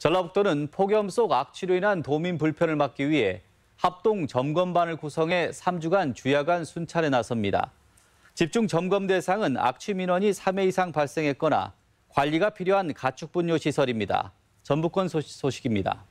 전라북도는 폭염 속 악취로 인한 도민 불편을 막기 위해 합동 점검반을 구성해 3주간 주야간 순찰에 나섭니다. 집중 점검 대상은 악취 민원이 3회 이상 발생했거나 관리가 필요한 가축분뇨 시설입니다. 전북권 소식입니다.